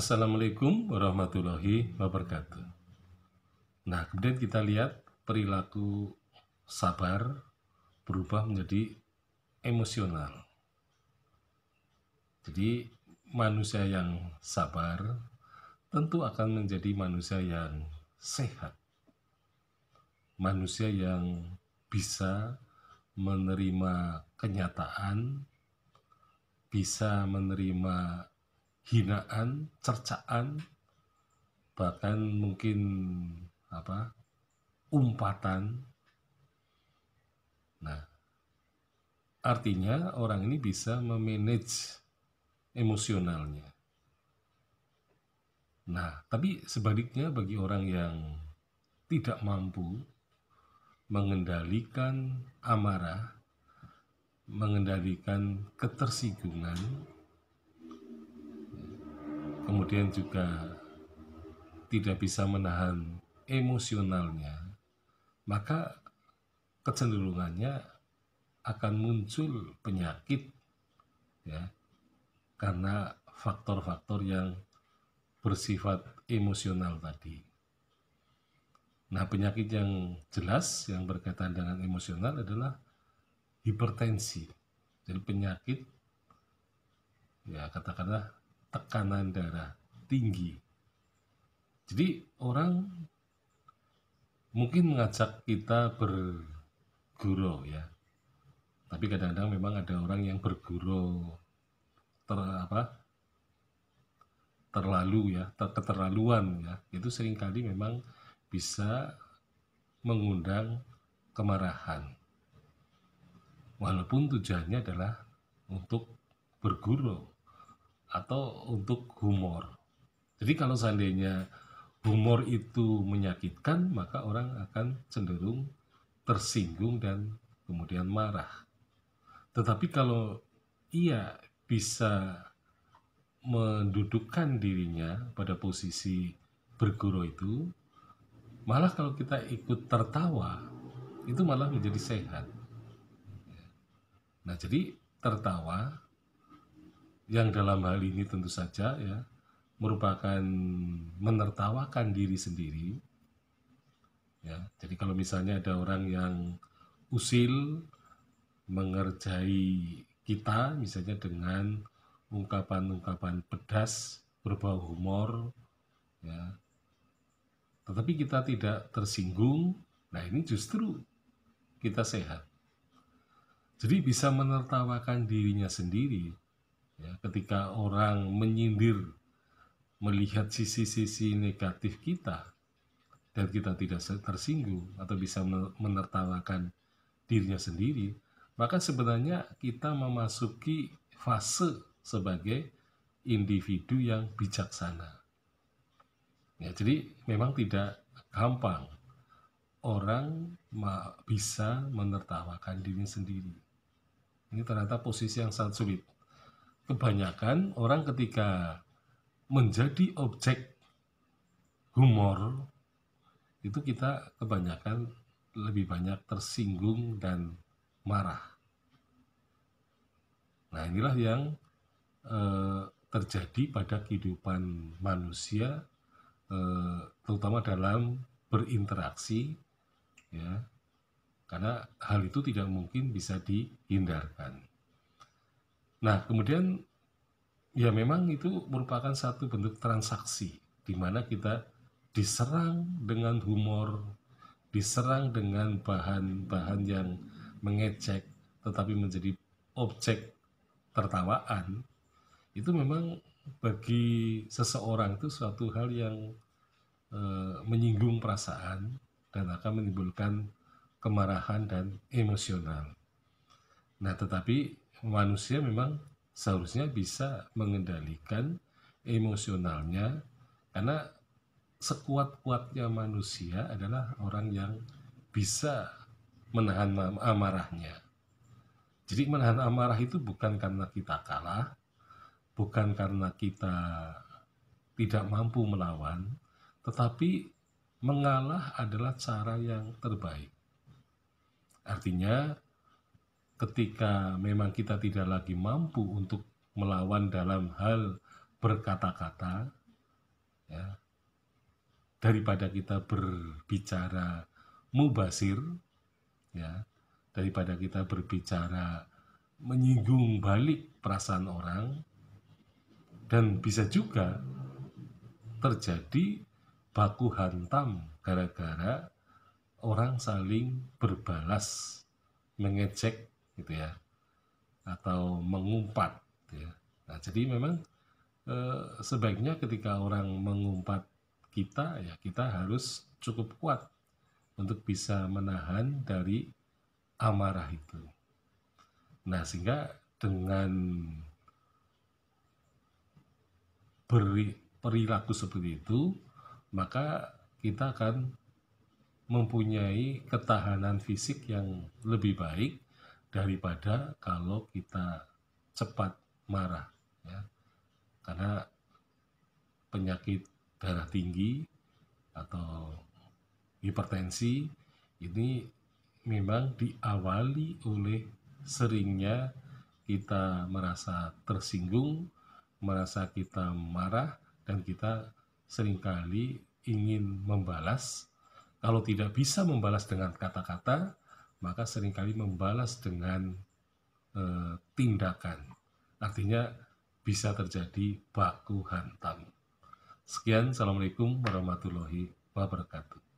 Assalamualaikum warahmatullahi wabarakatuh. Nah, kemudian kita lihat perilaku sabar berubah menjadi emosional. Jadi, manusia yang sabar tentu akan menjadi manusia yang sehat. Manusia yang bisa menerima kenyataan, bisa menerima hinaan, cercaan, bahkan mungkin apa umpatan. Nah, artinya orang ini bisa memanage emosionalnya. Nah, tapi sebaliknya bagi orang yang tidak mampu mengendalikan amarah, mengendalikan ketersinggungan, kemudian juga tidak bisa menahan emosionalnya, maka kecenderungannya akan muncul penyakit ya karena faktor-faktor yang bersifat emosional tadi. Nah, penyakit yang jelas yang berkaitan dengan emosional adalah hipertensi. Jadi penyakit ya katakanlah tekanan darah tinggi. Jadi orang mungkin mengajak kita bergurau ya. Tapi kadang-kadang memang ada orang yang bergurau ter apa? terlalu ya, ter keterlaluan ya. Itu seringkali memang bisa mengundang kemarahan. Walaupun tujuannya adalah untuk bergurau atau untuk humor. Jadi kalau seandainya humor itu menyakitkan, maka orang akan cenderung tersinggung dan kemudian marah. Tetapi kalau ia bisa mendudukkan dirinya pada posisi berguru itu, malah kalau kita ikut tertawa, itu malah menjadi sehat. Nah, jadi tertawa yang dalam hal ini tentu saja ya merupakan menertawakan diri sendiri. Ya, jadi kalau misalnya ada orang yang usil mengerjai kita misalnya dengan ungkapan-ungkapan pedas berbau humor ya tetapi kita tidak tersinggung nah ini justru kita sehat jadi bisa menertawakan dirinya sendiri ya ketika orang menyindir melihat sisi-sisi negatif kita dan kita tidak tersinggung atau bisa menertawakan dirinya sendiri, maka sebenarnya kita memasuki fase sebagai individu yang bijaksana. Ya, jadi memang tidak gampang orang bisa menertawakan diri sendiri. Ini ternyata posisi yang sangat sulit. Kebanyakan orang ketika menjadi objek humor itu kita kebanyakan lebih banyak tersinggung dan marah. Nah inilah yang eh, terjadi pada kehidupan manusia eh, terutama dalam berinteraksi ya karena hal itu tidak mungkin bisa dihindarkan. Nah kemudian ya memang itu merupakan satu bentuk transaksi di mana kita diserang dengan humor, diserang dengan bahan-bahan yang mengecek tetapi menjadi objek tertawaan itu memang bagi seseorang itu suatu hal yang e, menyinggung perasaan dan akan menimbulkan kemarahan dan emosional. Nah, tetapi manusia memang seharusnya bisa mengendalikan emosionalnya karena sekuat-kuatnya manusia adalah orang yang bisa menahan amarahnya. Jadi menahan amarah itu bukan karena kita kalah, bukan karena kita tidak mampu melawan, tetapi mengalah adalah cara yang terbaik. Artinya ketika memang kita tidak lagi mampu untuk melawan dalam hal berkata-kata ya daripada kita berbicara mubasir ya daripada kita berbicara menyinggung balik perasaan orang dan bisa juga terjadi baku hantam gara-gara orang saling berbalas mengecek gitu ya atau mengumpat gitu ya. Nah, jadi memang e, sebaiknya ketika orang mengumpat kita ya kita harus cukup kuat untuk bisa menahan dari amarah itu. Nah, sehingga dengan beri, perilaku seperti itu, maka kita akan mempunyai ketahanan fisik yang lebih baik daripada kalau kita cepat marah ya karena penyakit darah tinggi atau hipertensi ini memang diawali oleh seringnya kita merasa tersinggung, merasa kita marah dan kita seringkali ingin membalas. Kalau tidak bisa membalas dengan kata-kata, maka seringkali membalas dengan e, tindakan. Artinya bisa terjadi baku hantam. Sekian, Assalamualaikum warahmatullahi wabarakatuh.